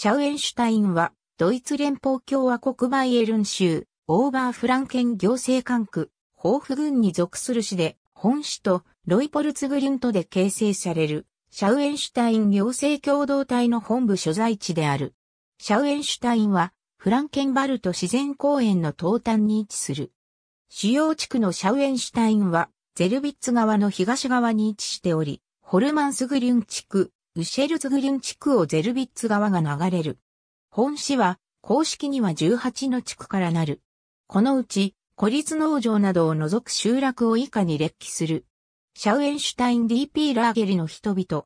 シャウエンシュタインは、ドイツ連邦共和国バイエルン州、オーバーフランケン行政管区、ホーフ郡に属する市で、本市とロイポルツグリュントで形成される、シャウエンシュタイン行政共同体の本部所在地である。シャウエンシュタインは、フランケンバルト自然公園の東端に位置する。主要地区のシャウエンシュタインは、ゼルビッツ川の東側に位置しており、ホルマンスグリュン地区、ウシェルツグリン地区をゼルビッツ川が流れる。本市は、公式には18の地区からなる。このうち、孤立農場などを除く集落を以下に列記する。シャウエンシュタイン DP ラーゲリの人々。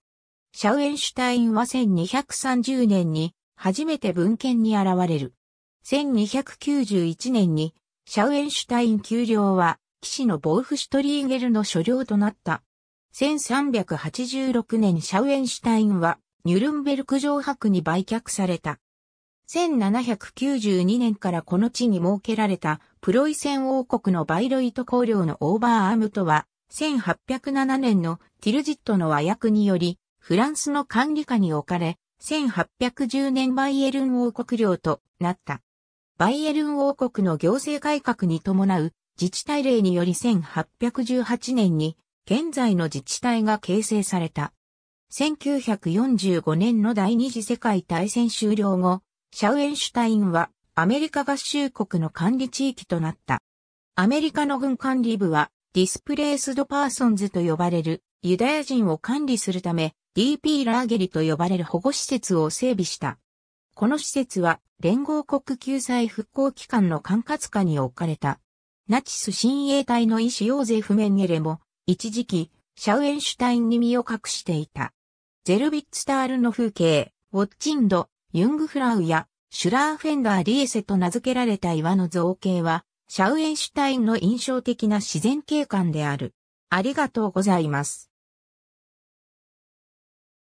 シャウエンシュタインは1230年に初めて文献に現れる。1291年にシャウエンシュタイン丘陵は騎士のボーフシュトリーゲルの所領となった。1386年シャウエンシュタインはニュルンベルク城博に売却された。1792年からこの地に設けられたプロイセン王国のバイロイト公領のオーバーアームとは、1807年のティルジットの和訳により、フランスの管理下に置かれ、1810年バイエルン王国領となった。バイエルン王国の行政改革に伴う自治体令により1818年に現在の自治体が形成された。1945年の第二次世界大戦終了後、シャウエンシュタインはアメリカ合衆国の管理地域となった。アメリカの軍管理部はディスプレイスドパーソンズと呼ばれるユダヤ人を管理するため DP ラーゲリと呼ばれる保護施設を整備した。この施設は連合国救済復興機関の管轄下に置かれた。ナチス親衛隊の医師ヨーゼフ・メンゲレも一時期、シャウエンシュタインに身を隠していた。ゼルビッツタールの風景、ウォッチンド、ユングフラウや、シュラーフェンダー・リエセと名付けられた岩の造形は、シャウエンシュタインの印象的な自然景観である。ありがとうございます。